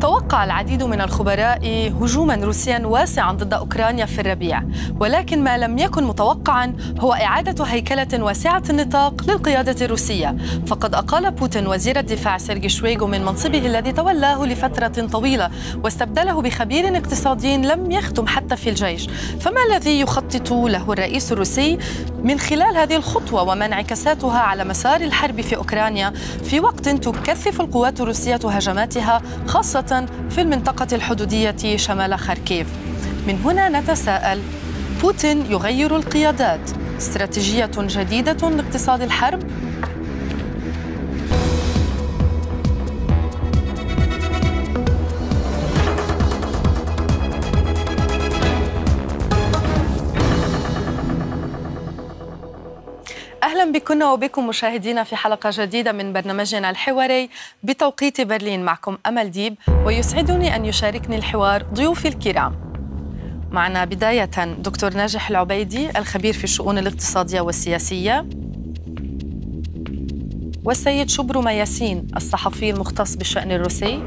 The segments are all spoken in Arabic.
توقع العديد من الخبراء هجوما روسيا واسعا ضد اوكرانيا في الربيع، ولكن ما لم يكن متوقعا هو اعاده هيكله واسعه النطاق للقياده الروسيه، فقد اقال بوتين وزير الدفاع سيرجي شويغو من منصبه الذي تولاه لفتره طويله واستبدله بخبير اقتصادي لم يخدم حتى في الجيش، فما الذي يخطط له الرئيس الروسي من خلال هذه الخطوه وما انعكاساتها على مسار الحرب في اوكرانيا في وقت تكثف القوات الروسيه هجماتها خاصه في المنطقة الحدودية شمال خاركيف من هنا نتساءل بوتين يغير القيادات استراتيجية جديدة لاقتصاد الحرب بكم وبكم مشاهدينا في حلقة جديدة من برنامجنا الحواري بتوقيت برلين معكم أمل ديب ويسعدني أن يشاركني الحوار ضيوفي الكرام معنا بداية دكتور ناجح العبيدي الخبير في الشؤون الاقتصادية والسياسية والسيد شبرو مياسين الصحفي المختص بالشأن الروسي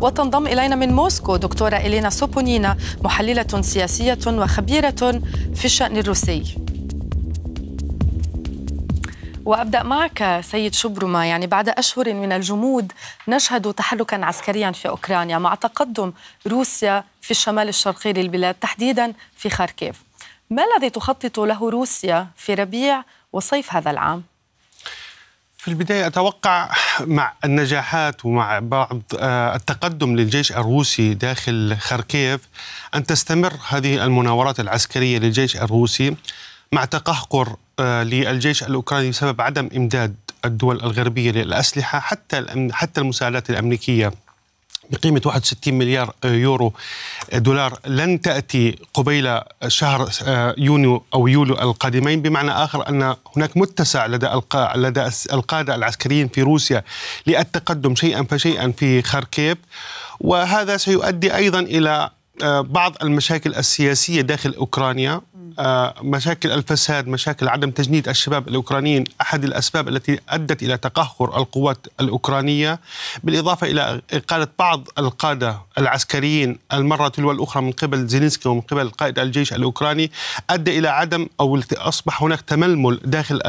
وتنضم إلينا من موسكو دكتورة إلينا سوبونينا محللة سياسية وخبيرة في الشأن الروسي وابدا معك سيد شبرما يعني بعد اشهر من الجمود نشهد تحركا عسكريا في اوكرانيا مع تقدم روسيا في الشمال الشرقي للبلاد تحديدا في خاركيف. ما الذي تخطط له روسيا في ربيع وصيف هذا العام؟ في البداية أتوقع مع النجاحات ومع بعض آه، التقدم للجيش الروسي داخل خاركيف أن تستمر هذه المناورات العسكرية للجيش الروسي مع تقهقر آه، للجيش الاوكراني بسبب عدم امداد الدول الغربيه للاسلحه حتى حتى المساعدات الامريكيه بقيمة 61 مليار يورو آه، دولار لن تأتي قبيل شهر آه، يونيو أو يوليو القادمين بمعنى آخر أن هناك متسع لدى لدى القادة العسكريين في روسيا للتقدم شيئا فشيئا في خاركيف وهذا سيؤدي أيضا إلى بعض المشاكل السياسية داخل أوكرانيا آه، مشاكل الفساد مشاكل عدم تجنيد الشباب الأوكرانيين أحد الأسباب التي أدت إلى تقهقر القوات الأوكرانية بالإضافة إلى إقالة بعض القادة العسكريين المرة تلو الأخرى من قبل زينسكي ومن قبل قائد الجيش الأوكراني أدى إلى عدم أو أصبح هناك تململ داخل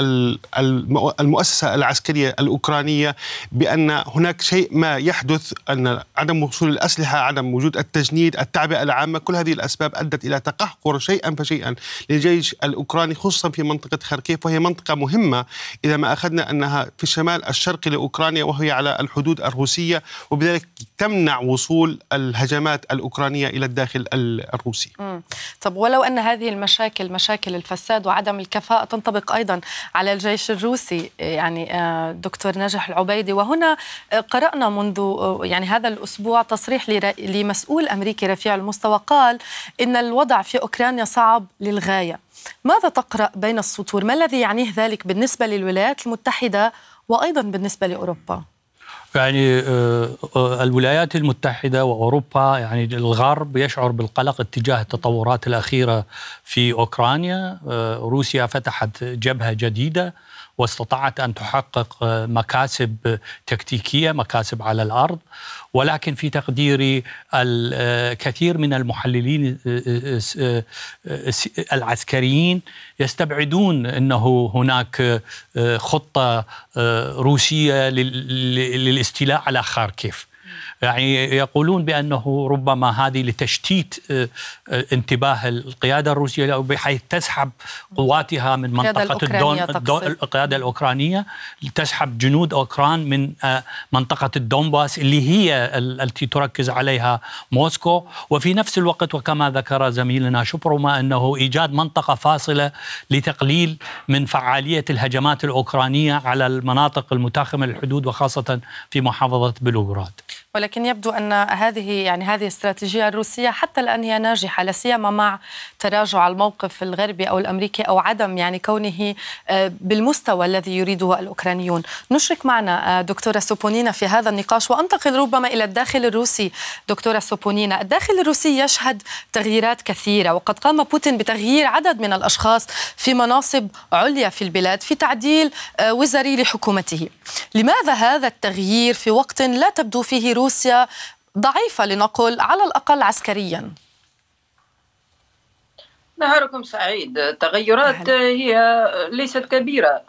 المؤسسة العسكرية الأوكرانية بأن هناك شيء ما يحدث أن عدم وصول الأسلحة عدم وجود التجنيد التعبئة العامة كل هذه الأسباب أدت إلى تقهقر شيئا فشيئا للجيش الأوكراني خصوصا في منطقة خاركيف وهي منطقة مهمة إذا ما أخذنا أنها في الشمال الشرقي لأوكرانيا وهي على الحدود الروسية وبذلك تمنع وصول الهجمات الأوكرانية إلى الداخل الروسي مم. طب ولو أن هذه المشاكل مشاكل الفساد وعدم الكفاءة تنطبق أيضا على الجيش الروسي يعني آه، دكتور نجح العبيدي وهنا آه، قرأنا منذ آه، يعني هذا الأسبوع تصريح لمسؤول أمريكي رفيع المستوى قال إن الوضع في أوكرانيا صعب لل للغاية ماذا تقرأ بين السطور؟ ما الذي يعنيه ذلك بالنسبة للولايات المتحدة وأيضا بالنسبة لأوروبا؟ يعني آه، آه، الولايات المتحدة وأوروبا يعني الغرب يشعر بالقلق اتجاه التطورات الأخيرة في أوكرانيا آه، روسيا فتحت جبهة جديدة واستطاعت ان تحقق مكاسب تكتيكيه مكاسب على الارض ولكن في تقديري الكثير من المحللين آه، آه، آه، العسكريين يستبعدون انه هناك خطه روسيه للاستيلاء على خاركيف يعني يقولون بأنه ربما هذه لتشتيت آه، آه، انتباه القيادة الروسية بحيث تسحب قواتها من منطقة الدون, الدون القيادة الأوكرانية تسحب جنود أوكران من آه، منطقة الدونباس اللي هي التي تركز عليها موسكو وفي نفس الوقت وكما ذكر زميلنا شبرما أنه إيجاد منطقة فاصلة لتقليل من فعالية الهجمات الأوكرانية على المناطق المتاخمة للحدود وخاصة في محافظة بلوغراد ولكن يبدو أن هذه يعني هذه الاستراتيجية الروسية حتى الآن هي ناجحة لا سيما مع تراجع الموقف الغربي أو الأمريكي أو عدم يعني كونه آه، بالمستوى الذي يريده الأوكرانيون نشرك معنا آه، دكتورة سوبونينا في هذا النقاش وأنتقل ربما إلى الداخل الروسي دكتورة سوبونينا الداخل الروسي يشهد تغييرات كثيرة وقد قام بوتين بتغيير عدد من الأشخاص في مناصب عليا في البلاد في تعديل آه، وزاري لحكومته لماذا هذا التغيير في وقت لا تبدو فيه روسيا روسيا ضعيفة لنقل على الأقل عسكريا نهاركم سعيد تغيرات هي ليست كبيرة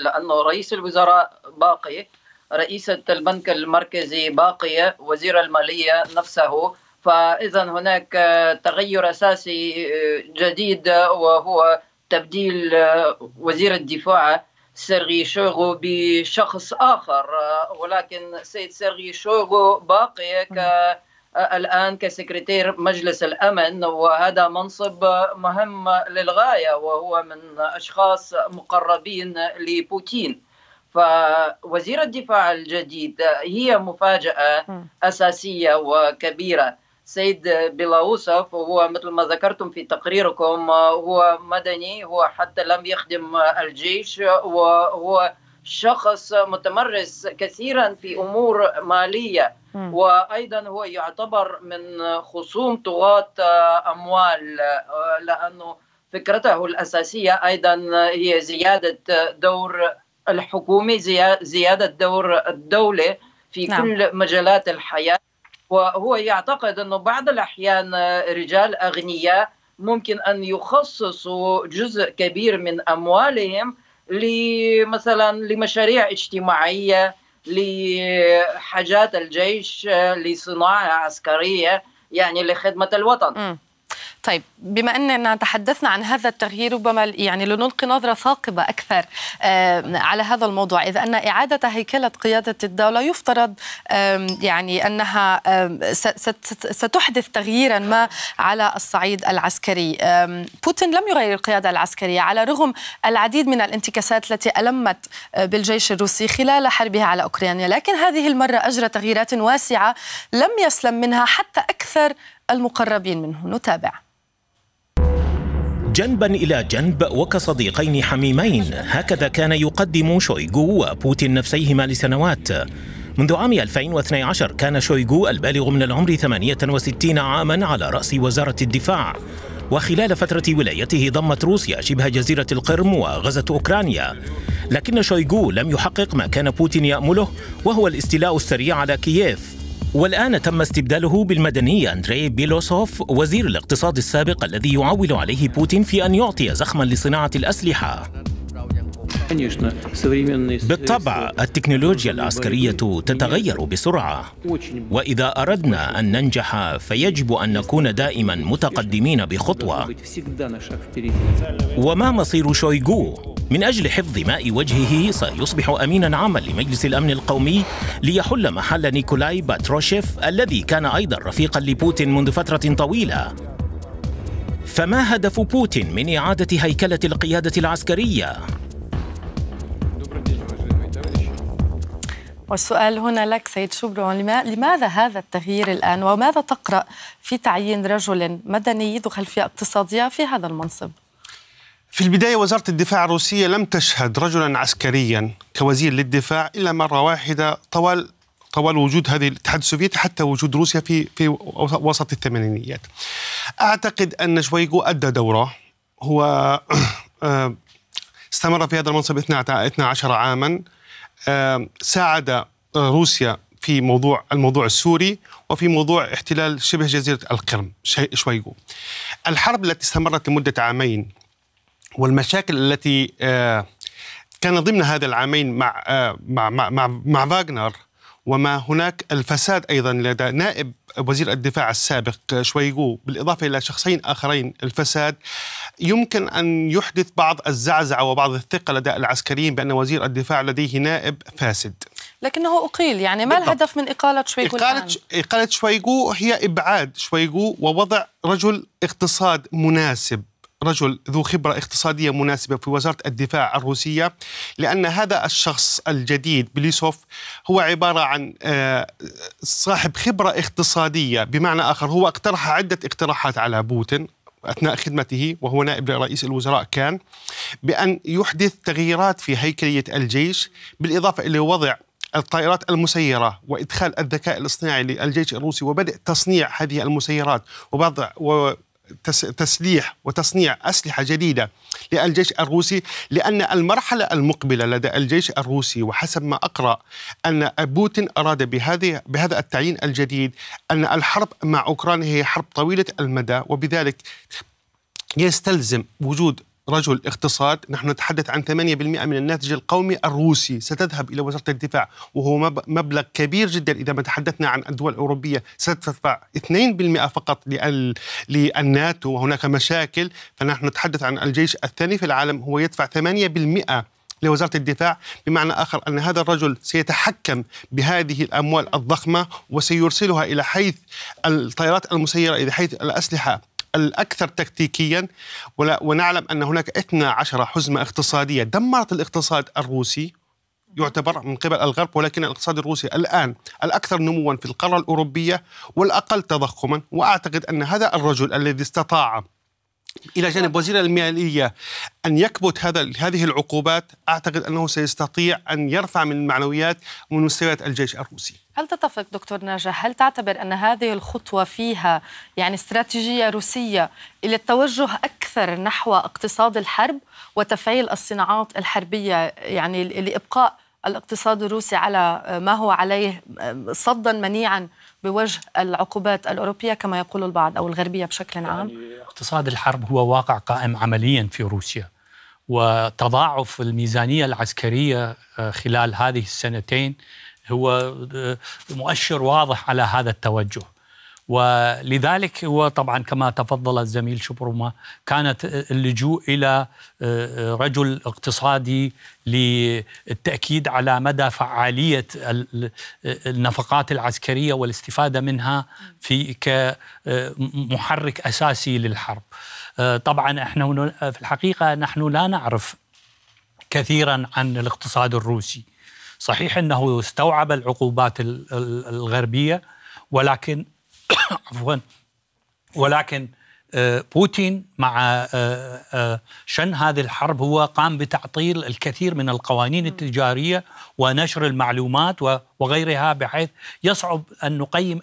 لأن رئيس الوزراء باقي رئيسة البنك المركزي باقية وزير المالية نفسه فإذا هناك تغير أساسي جديد وهو تبديل وزير الدفاع سيرغي شوغو بشخص آخر ولكن سيد سيرغي شوغو باقي ك الآن كسكرتير مجلس الأمن وهذا منصب مهم للغاية وهو من أشخاص مقربين لبوتين فوزير الدفاع الجديد هي مفاجأة أساسية وكبيرة سيد بيلاروسوف وهو مثل ما ذكرتم في تقريركم هو مدني هو حتى لم يخدم الجيش وهو شخص متمرس كثيرا في امور ماليه وايضا هو يعتبر من خصوم طغاه اموال لانه فكرته الاساسيه ايضا هي زياده دور الحكومه زياده دور الدوله في نعم. كل مجالات الحياه وهو يعتقد أنه بعض الأحيان آه، رجال أغنياء ممكن أن يخصصوا جزء كبير من أموالهم مثلا لمشاريع اجتماعية لحاجات الجيش آه، لصناعة عسكرية يعني لخدمة الوطن م. طيب بما اننا تحدثنا عن هذا التغيير ربما يعني لنلقي نظره ثاقبه اكثر على هذا الموضوع اذا ان اعاده هيكله قياده الدوله يفترض يعني انها ستحدث تغييرا ما على الصعيد العسكري بوتين لم يغير القياده العسكريه على رغم العديد من الانتكاسات التي المت آه، بالجيش الروسي خلال حربها على اوكرانيا لكن هذه المره اجرى تغييرات واسعه لم يسلم منها حتى اكثر المقربين منه نتابع جنبا الى جنب وكصديقين حميمين هكذا كان يقدم شويغو وبوتين نفسيهما لسنوات منذ عام 2012 كان شويغو البالغ من العمر 68 عاما على رأس وزارة الدفاع وخلال فترة ولايته ضمت روسيا شبه جزيرة القرم وغزت أوكرانيا لكن شويغو لم يحقق ما كان بوتين يأمله وهو الاستيلاء السريع على كييف والآن تم استبداله بالمدني أندري بيلوسوف وزير الاقتصاد السابق الذي يعول عليه بوتين في أن يعطي زخما لصناعة الأسلحة بالطبع التكنولوجيا العسكرية تتغير بسرعة وإذا أردنا أن ننجح فيجب أن نكون دائما متقدمين بخطوة وما مصير شويغو من أجل حفظ ماء وجهه سيصبح أمينا عاما لمجلس الأمن القومي ليحل محل نيكولاي باتروشيف الذي كان أيضا رفيقا لبوتين منذ فترة طويلة فما هدف بوتين من إعادة هيكلة القيادة العسكرية؟ والسؤال هنا لك سيد شبرون لماذا هذا التغيير الآن وماذا تقرأ في تعيين رجل مدني ذو خلفية اقتصادية في هذا المنصب؟ في البداية وزارة الدفاع الروسية لم تشهد رجلا عسكريا كوزير للدفاع إلا مرة واحدة طوال طوال وجود هذه الاتحاد السوفيتي حتى وجود روسيا في في وسط الثمانينيات. اعتقد ان شويغو ادى دوره هو استمر في هذا المنصب 12 عاما ساعد روسيا في موضوع الموضوع السوري وفي موضوع احتلال شبه جزيره القرم شويغو. الحرب التي استمرت لمده عامين والمشاكل التي آه، كان ضمن هذا العامين مع آه، مع مع مع, فاغنر وما هناك الفساد ايضا لدى نائب وزير الدفاع السابق شويغو بالاضافه الى شخصين اخرين الفساد يمكن ان يحدث بعض الزعزعه وبعض الثقه لدى العسكريين بان وزير الدفاع لديه نائب فاسد لكنه اقيل يعني ما الهدف من اقاله شويغو اقاله الآن؟ اقاله شويغو هي ابعاد شويغو ووضع رجل اقتصاد مناسب رجل ذو خبرة اقتصادية مناسبة في وزارة الدفاع الروسية لأن هذا الشخص الجديد بليسوف هو عبارة عن آه، صاحب خبرة اقتصادية بمعنى آخر هو اقترح عدة اقتراحات على بوتين اثناء خدمته وهو نائب رئيس الوزراء كان بان يحدث تغييرات في هيكليه الجيش بالاضافه الى وضع الطائرات المسيرة وإدخال الذكاء الاصطناعي للجيش الروسي وبدء تصنيع هذه المسيرات وبعض تسليح وتصنيع أسلحة جديدة للجيش الروسي لأن المرحلة المقبلة لدى الجيش الروسي وحسب ما أقرأ أن بوتين أراد بهذه بهذا التعيين الجديد أن الحرب مع أوكرانيا هي حرب طويلة المدى وبذلك يستلزم وجود رجل اقتصاد نحن نتحدث عن 8% من الناتج القومي الروسي ستذهب إلى وزارة الدفاع وهو مبلغ كبير جدا إذا ما تحدثنا عن الدول الأوروبية ستدفع 2% فقط للناتو وهناك مشاكل فنحن نتحدث عن الجيش الثاني في العالم هو يدفع 8% لوزاره الدفاع بمعنى اخر ان هذا الرجل سيتحكم بهذه الاموال الضخمه وسيرسلها الى حيث الطائرات المسيره الى حيث الاسلحه الأكثر تكتيكيا ونعلم أن هناك 12 حزمة اقتصادية دمرت الاقتصاد الروسي يعتبر من قبل الغرب ولكن الاقتصاد الروسي الآن الأكثر نموا في القارة الأوروبية والأقل تضخما وأعتقد أن هذا الرجل الذي استطاع الى جانب وزير الماليه ان يكبت هذا هذه العقوبات اعتقد انه سيستطيع ان يرفع من معنويات ومن مستويات الجيش الروسي هل تتفق دكتور ناجح هل تعتبر أن هذه الخطوة فيها يعني استراتيجية روسية إلى التوجه أكثر نحو اقتصاد الحرب وتفعيل الصناعات الحربية يعني لإبقاء الاقتصاد الروسي على ما هو عليه صدا منيعا بوجه العقوبات الأوروبية كما يقول البعض أو الغربية بشكل عام يعني اقتصاد الحرب هو واقع قائم عمليا في روسيا وتضاعف الميزانية العسكرية آه، خلال هذه السنتين هو آه، مؤشر واضح على هذا التوجه ولذلك هو طبعا كما تفضل الزميل شبرما كانت آه، اللجوء الى آه، رجل اقتصادي للتاكيد على مدى فعاليه النفقات العسكريه والاستفاده منها في كمحرك اساسي للحرب. طبعا احنا في الحقيقه نحن لا نعرف كثيرا عن الاقتصاد الروسي. صحيح انه استوعب العقوبات الغربيه ولكن عفوا ولكن آه، بوتين مع آه، آه، شن هذه الحرب هو قام بتعطيل الكثير من القوانين التجاريه ونشر المعلومات وغيرها بحيث يصعب ان نقيم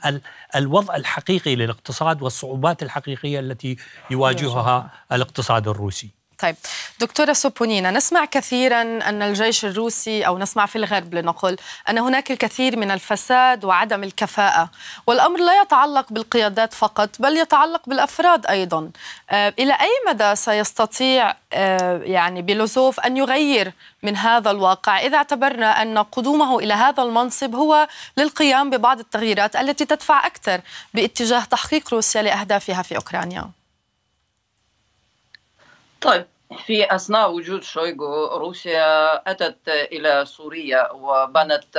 الوضع الحقيقي للاقتصاد والصعوبات الحقيقيه التي يواجهها الاقتصاد الروسي. طيب دكتورة سوبونينا نسمع كثيرا أن الجيش الروسي أو نسمع في الغرب لنقل أن هناك الكثير من الفساد وعدم الكفاءة والأمر لا يتعلق بالقيادات فقط بل يتعلق بالأفراد أيضا آه، إلى أي مدى سيستطيع آه، يعني بيلوزوف أن يغير من هذا الواقع إذا اعتبرنا أن قدومه إلى هذا المنصب هو للقيام ببعض التغييرات التي تدفع أكثر باتجاه تحقيق روسيا لأهدافها في أوكرانيا طيب في أثناء وجود شويغو روسيا أتت إلى سوريا وبنت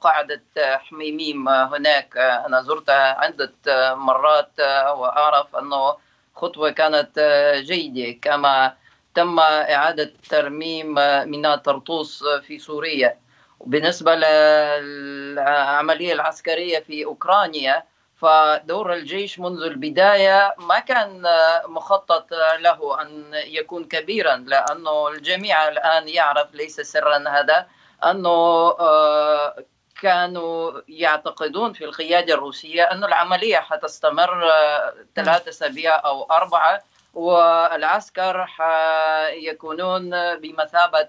قاعدة حميميم هناك أنا زرتها عدة مرات وأعرف أنه خطوة كانت جيدة كما تم إعادة ترميم ميناء طرطوس في سوريا بالنسبة للعملية العسكرية في أوكرانيا فدور الجيش منذ البداية ما كان آه، مخطط آه، له أن يكون كبيرا لأنه الجميع الآن يعرف ليس سرا هذا أنه آه، كانوا يعتقدون في القيادة الروسية أن العملية حتستمر ثلاثة نعم. أسابيع أو أربعة والعسكر حيكونون بمثابة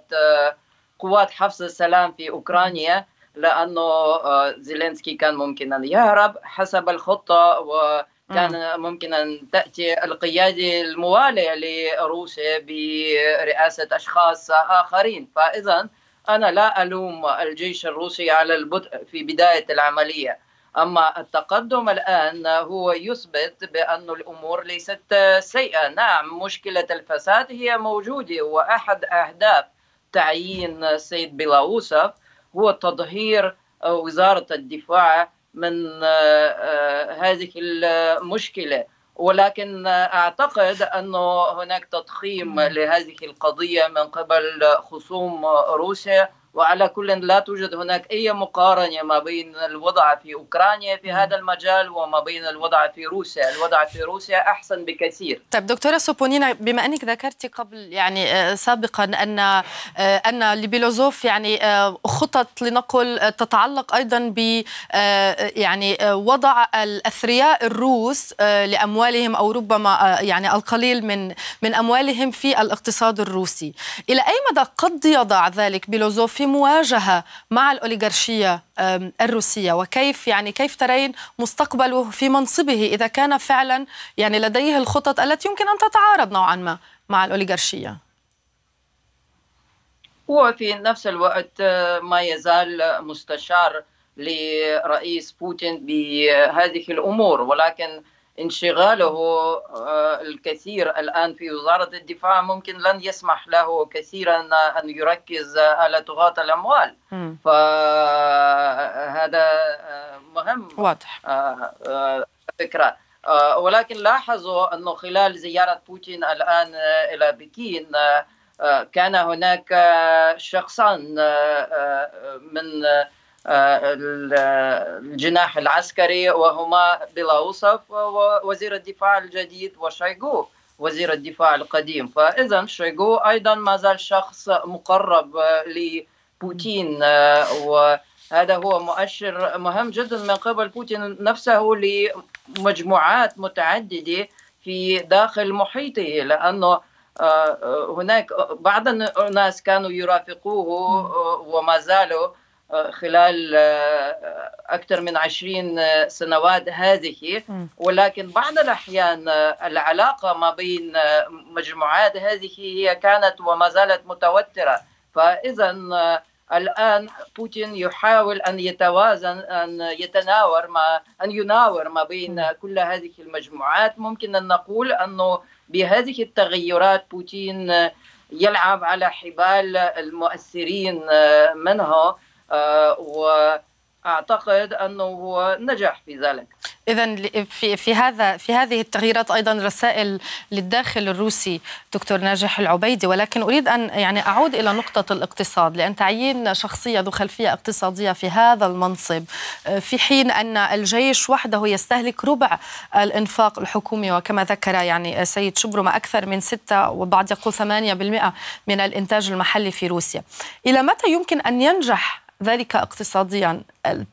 قوات حفظ السلام في أوكرانيا لانه آه، زيلينسكي كان ممكن ان يهرب حسب الخطه وكان ممكن ان تاتي القياده المواليه لروسيا برئاسه اشخاص اخرين فاذا انا لا الوم الجيش الروسي على البطء في بدايه العمليه اما التقدم الان هو يثبت بان الامور ليست سيئه نعم مشكله الفساد هي موجوده واحد اهداف تعيين السيد بيلاوسف هو تظهير آه، وزارة الدفاع من آه، آه، هذه المشكلة ولكن أعتقد أن هناك تضخيم لهذه القضية من قبل خصوم روسيا وعلى كل لا توجد هناك أي مقارنة ما بين الوضع في أوكرانيا في هذا المجال وما بين الوضع في روسيا الوضع في روسيا أحسن بكثير طيب دكتورة سوبونينا بما أنك ذكرت قبل يعني آه، سابقا أن آه، أن لبيلوزوف يعني آه، خطط لنقل تتعلق أيضا ب يعني وضع الأثرياء الروس لأموالهم أو ربما يعني القليل من من أموالهم في الاقتصاد الروسي إلى أي مدى قد يضع ذلك بيلوزوف في في مواجهه مع الاوليغارشيه الروسيه وكيف يعني كيف ترين مستقبله في منصبه اذا كان فعلا يعني لديه الخطط التي يمكن ان تتعارض نوعا ما مع الاوليغارشيه هو في نفس الوقت آه، ما يزال مستشار لرئيس بوتين بهذه الامور ولكن انشغاله آه، الكثير الآن في وزارة الدفاع ممكن لن يسمح له كثيرا أن يركز على طغاة الأموال فهذا آه، مهم واضح آه، فكرة ولكن لاحظوا أنه خلال زيارة بوتين الآن إلى بكين كان هناك شخصان من آه، الجناح العسكري وهما بلاوسف ووزير الدفاع الجديد وشيغو وزير الدفاع القديم فاذا شيغو ايضا ما زال شخص مقرب لبوتين آه، وهذا هو مؤشر مهم جدا من قبل بوتين نفسه لمجموعات متعدده في داخل محيطه لانه آه، هناك بعض الناس كانوا يرافقوه وما زالوا خلال آه، أكثر من عشرين آه، سنوات هذه ولكن بعض الأحيان آه، العلاقة ما بين مجموعات هذه هي كانت وما زالت متوترة فإذا الآن بوتين يحاول أن يتوازن أن يتناور ما أن يناور ما بين كل هذه المجموعات ممكن أن نقول أنه بهذه التغيرات بوتين يلعب على حبال المؤثرين منها آه، واعتقد انه نجح في ذلك اذا في في هذا في هذه التغييرات ايضا رسائل للداخل الروسي دكتور ناجح العبيدي ولكن اريد ان يعني اعود الى نقطه الاقتصاد لان تعيين شخصيه ذو خلفيه اقتصاديه في هذا المنصب آه، في حين ان الجيش وحده يستهلك ربع الانفاق الحكومي وكما ذكر يعني سيد شبرو ما اكثر من ستة وبعض يقول 8% من الانتاج المحلي في روسيا الى متى يمكن ان ينجح ذلك اقتصاديا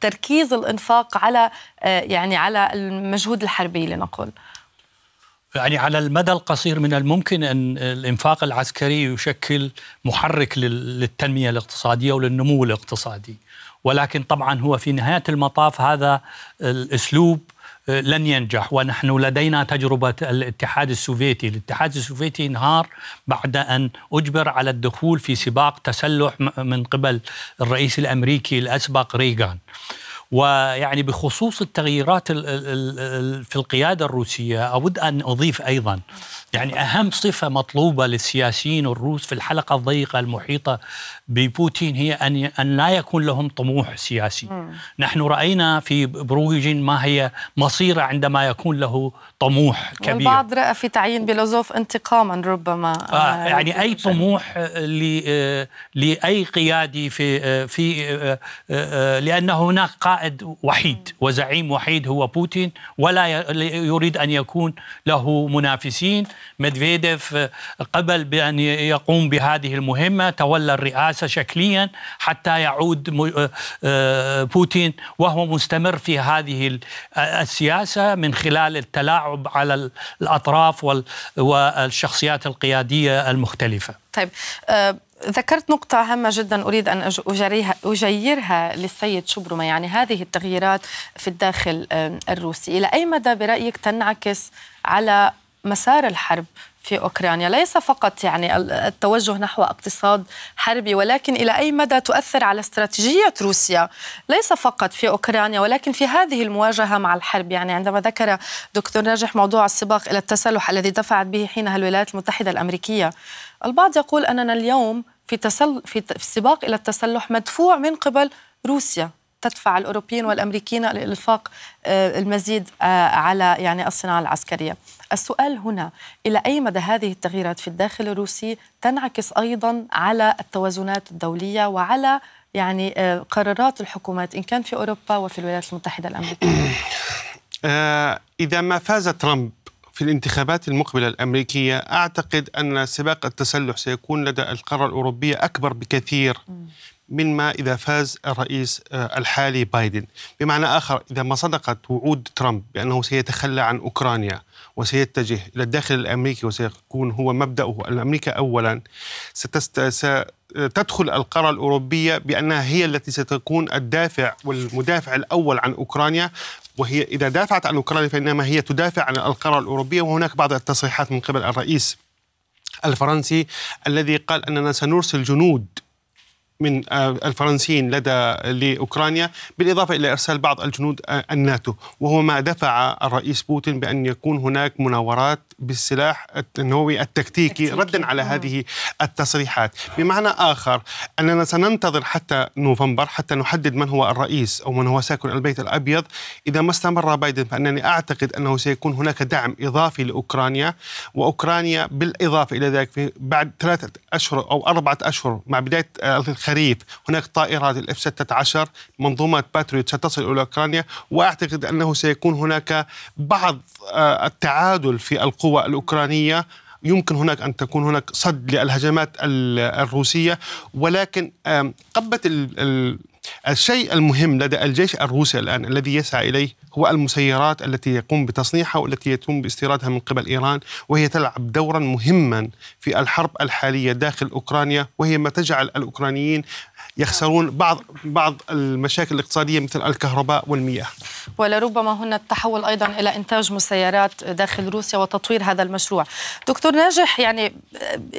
تركيز الانفاق على آه، يعني على المجهود الحربي لنقول يعني على المدى القصير من الممكن ان الانفاق العسكري يشكل محرك للتنميه الاقتصاديه وللنمو الاقتصادي ولكن طبعا هو في نهايه المطاف هذا الاسلوب آه، لن ينجح ونحن لدينا تجربة الاتحاد السوفيتي الاتحاد السوفيتي انهار بعد أن أجبر على الدخول في سباق تسلح من قبل الرئيس الأمريكي الأسبق ريغان ويعني بخصوص التغييرات في القيادة الروسية أود أن أضيف أيضا يعني أهم صفة مطلوبة للسياسيين الروس في الحلقة الضيقة المحيطة ببوتين هي أن أن لا يكون لهم طموح سياسي مم. نحن رأينا في بروجين ما هي مصيره عندما يكون له طموح كبير والبعض رأى في تعيين بيلوزوف انتقاما ربما آه يعني أي طموح آه، لأي قيادي في آه، في آه، لأن هناك قائد وحيد وزعيم وحيد هو بوتين ولا يريد أن يكون له منافسين ميدفيديف آه، قبل بأن يقوم بهذه المهمة تولى الرئاسة شكليا حتى يعود آه، آه، بوتين وهو مستمر في هذه السياسة من خلال التلاعب على الأطراف والشخصيات القيادية المختلفة طيب ذكرت نقطة هامة جدا أريد أن أجريها أجيرها للسيد شبرمة يعني هذه التغييرات في الداخل الروسي إلى أي مدى برأيك تنعكس على مسار الحرب في اوكرانيا ليس فقط يعني التوجه نحو اقتصاد حربي ولكن الى اي مدى تؤثر على استراتيجيه روسيا ليس فقط في اوكرانيا ولكن في هذه المواجهه مع الحرب يعني عندما ذكر دكتور ناجح موضوع السباق الى التسلح الذي دفعت به حينها الولايات المتحده الامريكيه البعض يقول اننا اليوم في تسل في السباق الى التسلح مدفوع من قبل روسيا تدفع الاوروبيين والامريكيين لالفاق آه، المزيد آه، على يعني الصناعه العسكريه السؤال هنا إلى أي مدى هذه التغييرات في الداخل الروسي تنعكس أيضا على التوازنات الدولية وعلى يعني آه، قرارات الحكومات إن كان في أوروبا وفي الولايات المتحدة الأمريكية آه، إذا ما فاز ترامب في الانتخابات المقبلة الأمريكية أعتقد أن سباق التسلح سيكون لدى القارة الأوروبية أكبر بكثير من ما إذا فاز الرئيس آه، الحالي بايدن بمعنى آخر إذا ما صدقت وعود ترامب بأنه سيتخلى عن أوكرانيا وسيتجه إلى الداخل الأمريكي وسيكون هو مبدأه الأمريكا أولا ستست... ستدخل القارة الأوروبية بأنها هي التي ستكون الدافع والمدافع الأول عن أوكرانيا وهي إذا دافعت عن أوكرانيا فإنما هي تدافع عن القارة الأوروبية وهناك بعض التصريحات من قبل الرئيس الفرنسي الذي قال أننا سنرسل جنود من آه، الفرنسيين لدى لأوكرانيا بالإضافة إلى إرسال بعض الجنود آه، الناتو وهو ما دفع الرئيس بوتين بأن يكون هناك مناورات بالسلاح النووي التكتيكي ردا على آه. هذه التصريحات بمعنى آخر أننا سننتظر حتى نوفمبر حتى نحدد من هو الرئيس أو من هو ساكن البيت الأبيض إذا ما استمر بايدن فأنني أعتقد أنه سيكون هناك دعم إضافي لأوكرانيا وأوكرانيا بالإضافة إلى ذلك بعد ثلاثة أشهر أو أربعة أشهر مع بداية الخليج الخريف هناك طائرات الاف 16 منظومه باتريوت ستصل الى اوكرانيا واعتقد انه سيكون هناك بعض آه، التعادل في القوى الاوكرانيه يمكن هناك ان تكون هناك صد للهجمات الروسيه ولكن قبه الشيء المهم لدى الجيش الروسي الآن الذي يسعى إليه هو المسيرات التي يقوم بتصنيعها والتي يتم باستيرادها من قبل إيران وهي تلعب دورا مهما في الحرب الحالية داخل أوكرانيا وهي ما تجعل الأوكرانيين يخسرون بعض بعض المشاكل الاقتصادية مثل الكهرباء والمياه ولربما هنا التحول أيضا إلى إنتاج مسيرات داخل روسيا وتطوير هذا المشروع دكتور ناجح يعني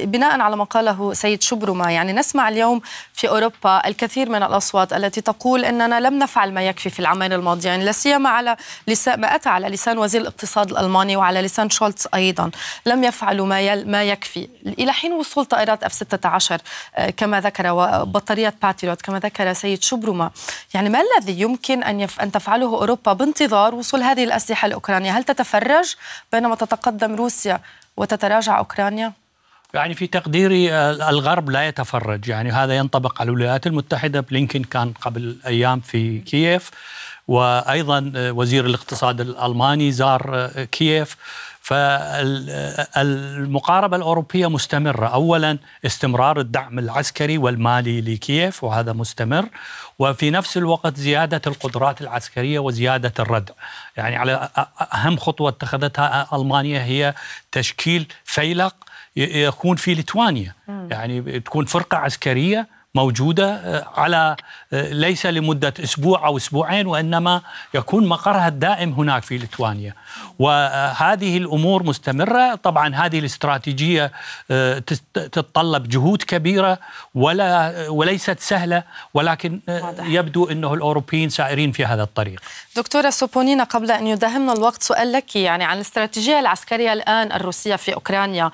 بناء على ما قاله سيد شبرمة يعني نسمع اليوم في أوروبا الكثير من الأصوات التي تقول أننا لم نفعل ما يكفي في العامين الماضيين يعني لا سيما على لسان ما أتى على لسان وزير الاقتصاد الألماني وعلى لسان شولتز أيضا لم يفعلوا ما ما يكفي إلى حين وصول طائرات اف آه، 16 كما ذكر وبطاريات باتريوت كما ذكر سيد شبرمة يعني ما الذي يمكن أن, أن تفعله أوروبا أوروبا بانتظار وصول هذه الأسلحة لأوكرانيا هل تتفرج بينما تتقدم روسيا وتتراجع أوكرانيا؟ يعني في تقديري آه، الغرب لا يتفرج يعني هذا ينطبق على الولايات المتحدة بلينكين كان قبل أيام في كييف وايضا آه، وزير الاقتصاد الالماني زار آه، كييف فالمقاربه الاوروبيه مستمره، اولا استمرار الدعم العسكري والمالي لكييف وهذا مستمر، وفي نفس الوقت زياده القدرات العسكريه وزياده الردع، يعني على اهم خطوه اتخذتها المانيا هي تشكيل فيلق يكون في ليتوانيا، يعني تكون فرقه عسكريه موجوده آه، على آه، ليس لمده اسبوع او اسبوعين وانما يكون مقرها الدائم هناك في ليتوانيا وهذه الامور مستمره طبعا هذه الاستراتيجيه آه، تتطلب جهود كبيره ولا وليست سهله ولكن يبدو انه الاوروبيين سائرين في هذا الطريق دكتوره سوبونينا قبل ان يداهمنا الوقت سؤال لك يعني عن الاستراتيجيه العسكريه الان الروسيه في اوكرانيا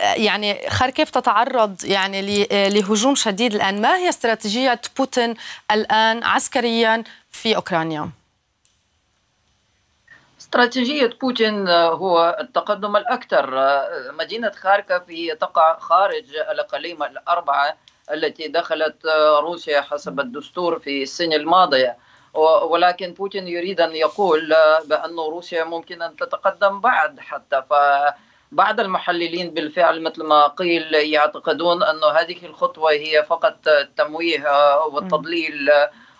يعني خاركيف تتعرض يعني آه، لهجوم شديد الآن ما هي استراتيجية بوتين الآن عسكريا في أوكرانيا؟ استراتيجية بوتين آه، هو التقدم الأكثر آه، مدينة خاركف تقع خارج الأقاليم الأربعة التي دخلت روسيا حسب الدستور في السنة الماضية ولكن بوتين يريد أن يقول بأن روسيا ممكن أن تتقدم بعد حتى ف بعض المحللين بالفعل مثل ما قيل يعتقدون أن هذه الخطوة هي فقط تمويه والتضليل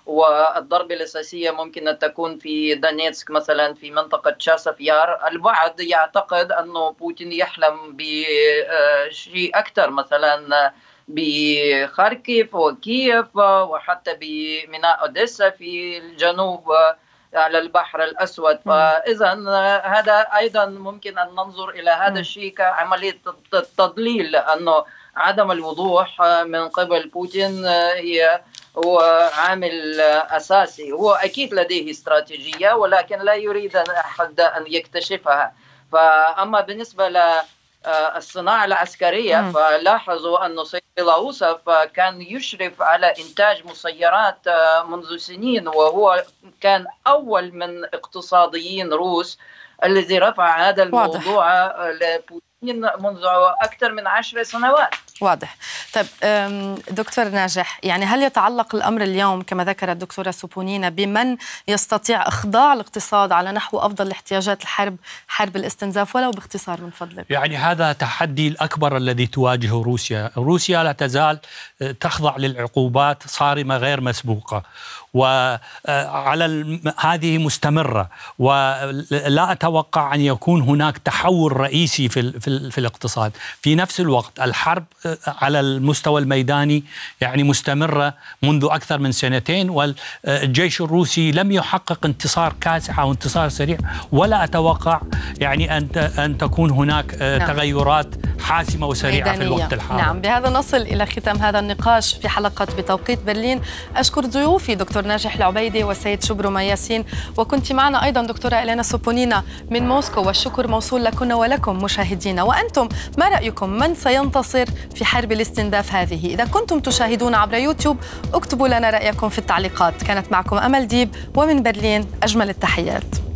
والضربة الأساسية ممكن أن تكون في دانيتسك مثلا في منطقة شاسفيار البعض يعتقد أن بوتين يحلم بشيء أكثر مثلا بخاركيف وكييف وحتى بميناء أوديسا في الجنوب على البحر الأسود فإذا آه، هذا أيضا ممكن أن ننظر إلى هذا الشيء كعملية تضليل لانه عدم الوضوح آه، من قبل بوتين آه، هي هو عامل أساسي هو أكيد لديه استراتيجية ولكن لا يريد أحد أن يكتشفها فأما بالنسبة ل آه، الصناعة العسكرية فلاحظوا أن صيدلاوسف كان يشرف على إنتاج مسيرات آه، منذ سنين وهو كان أول من اقتصاديين روس الذي رفع هذا الموضوع آه، لبوتين منذ أكثر من عشر سنوات واضح طيب دكتور ناجح يعني هل يتعلق الأمر اليوم كما ذكرت الدكتورة سوبونينا بمن يستطيع إخضاع الاقتصاد على نحو أفضل احتياجات الحرب حرب الاستنزاف ولو باختصار من فضلك يعني هذا تحدي الأكبر الذي تواجهه روسيا روسيا لا تزال أه، تخضع للعقوبات صارمة غير مسبوقة وعلى أه، هذه مستمره ولا اتوقع ان يكون هناك تحول رئيسي في في الاقتصاد في نفس الوقت الحرب على المستوى الميداني يعني مستمرة منذ أكثر من سنتين والجيش الروسي لم يحقق انتصار كاسح أو انتصار سريع ولا أتوقع يعني أن أن تكون هناك آه، نعم. تغيرات حاسمة وسريعة ميدانية. في الوقت الحالي نعم بهذا نصل إلى ختام هذا النقاش في حلقة بتوقيت برلين أشكر ضيوفي دكتور ناجح العبيدي والسيد شبرم ياسين وكنت معنا أيضا دكتورة إلينا سوبونينا من موسكو والشكر موصول لكن ولكم مشاهدينا وأنتم ما رأيكم من سينتصر في حرب الاستنداف هذه إذا كنتم تشاهدون عبر يوتيوب اكتبوا لنا رأيكم في التعليقات كانت معكم أمل ديب ومن برلين أجمل التحيات